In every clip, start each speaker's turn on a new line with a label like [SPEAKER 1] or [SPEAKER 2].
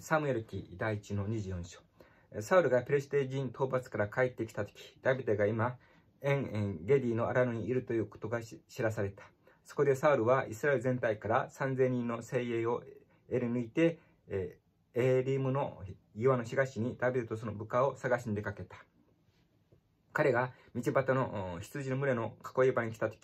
[SPEAKER 1] サムエル記第1の24章。サウルがペレシテ人討伐から帰ってきた時、ダビデが今、エンエン、ゲディの荒野にいるということが知らされた。そこでサウルはイスラエル全体から3000人の精鋭を得抜いて、エーリムの岩の東にダビデとその部下を探しに出かけた。彼が道端の羊の群れの囲い場に来た時、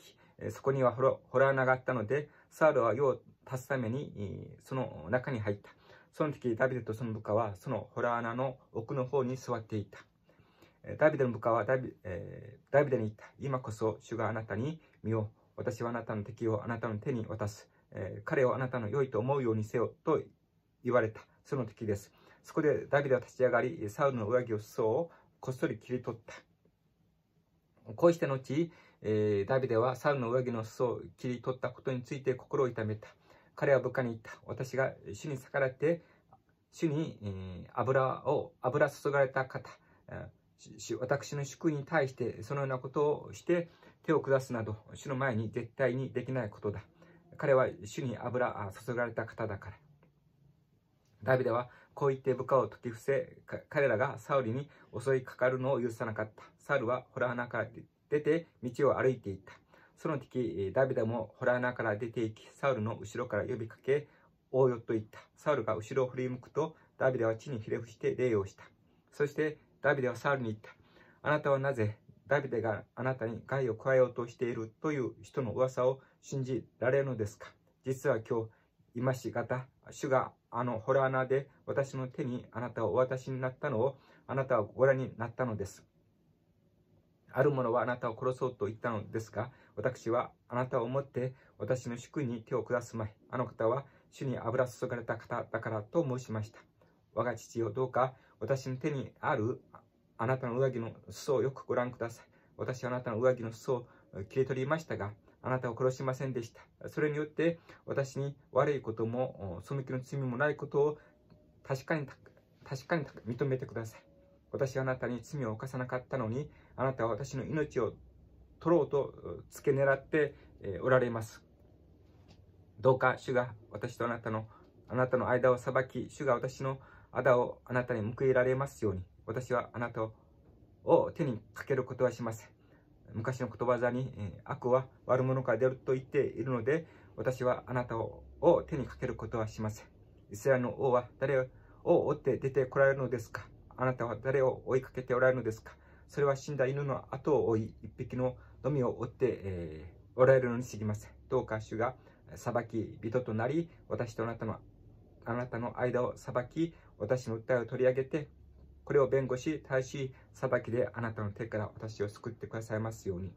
[SPEAKER 1] そこにはホラー穴があったので、サウルは用を足すために、その中に入った。その時、ダビデとその部下は、その洞穴の奥の方に座っていた。ダビデの部下はダビ,、えー、ダビデに言った。今こそ主があなたに身を、私はあなたの敵をあなたの手に渡す。えー、彼をあなたの良いと思うようにせよと言われた。その敵です。そこでダビデは立ち上がり、サウルの上着を裾をこっそり切り取った。こうして後、えー、ダビデはサウルの上着の裾を切り取ったことについて心を痛めた。彼は部下に言った。私が主に逆らって、主に、え油を、油注がれた方、私の祝意に対してそのようなことをして手を下すなど、主の前に絶対にできないことだ。彼は主に油注がれた方だから。ダビデはこう言って部下を解き伏せ、彼らがサウリに襲いかかるのを許さなかった。サウルはほら穴から出て道を歩いていった。その時、ダビデもホラー穴から出て行き、サウルの後ろから呼びかけ、おうよと言った。サウルが後ろを振り向くと、ダビデは地にひれ伏して礼をした。そして、ダビデはサウルに言った。あなたはなぜ、ダビデがあなたに害を加えようとしているという人の噂を信じられるのですか実は今日、今しがた、主があのホラー穴で私の手にあなたをお渡しになったのをあなたはご覧になったのです。ある者はあなたを殺そうと言ったのですが、私はあなたを思って私の主君に手を下すまい。あの方は主に油注がれた方だからと申しました。我が父よどうか私の手にあるあなたの上着の裾をよくご覧ください。私はあなたの上着の裾を切り取りましたが、あなたを殺しませんでした。それによって私に悪いことも、背きの罪もないことを確かに確かに認めてください。私はあなたに罪を犯さなかったのに、あなたは私の命を取ろうと付け狙っておられます。どうか主が私とあなたのあなたの間を裁き、主が私の仇をあなたに報いられますように、私はあなたを手にかけることはしません。昔の言葉座に、悪は悪者から出ると言っているので、私はあなたを手にかけることはしません。イスラエルの王は誰を追って出てこられるのですかあなたは誰を追いかけておられるのですかそれは死んだ犬の後を追い、一匹ののみを追って、えー、おられるのに過ぎません。どうか主が裁き人となり、私とあなたのあなたの間を裁き、私の訴えを取り上げて、これを弁護し、大し、裁きであなたの手から私を救ってくださいますように。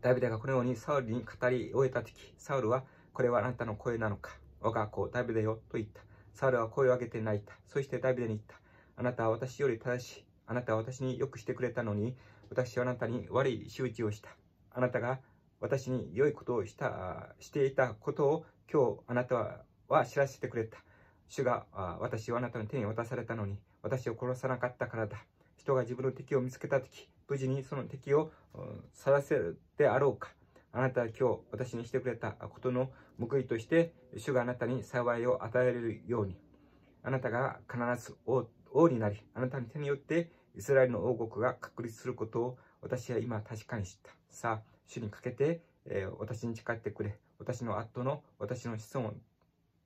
[SPEAKER 1] ダビデがこのようにサウルに語り終えた時、サウルは、これはあなたの声なのか、我が子、ダビデよ、と言った。サウルは声を上げて泣いた。そしてダビデに言った。あなたは私より正しい。あなたは私によくしてくれたのに、私はあなたに悪い仕打ちをした。あなたが私に良いことをしたしていたことを今日あなたは知らせてくれた。主が私をあなたの手に渡されたのに、私を殺さなかったからだ。人が自分の敵を見つけた時、無事にその敵を晒せるであろうか。あなたは今日私にしてくれたことの報いとして、主があなたに幸いを与えられるように。あなたが必ず王王になり、あなたに手によってイスラエルの王国が確立することを私は今確かに知った。さあ、主にかけて、えー、私に誓ってくれ。私の後の私の子孫を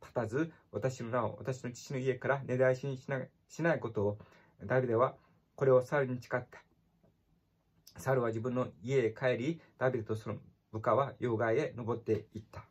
[SPEAKER 1] 立たず、私の名を私の父の家から根絶やしにしなしないことを、ダビデはこれをサルに誓った。サルは自分の家へ帰り、ダビデとその部下は妖怪へ登っていった。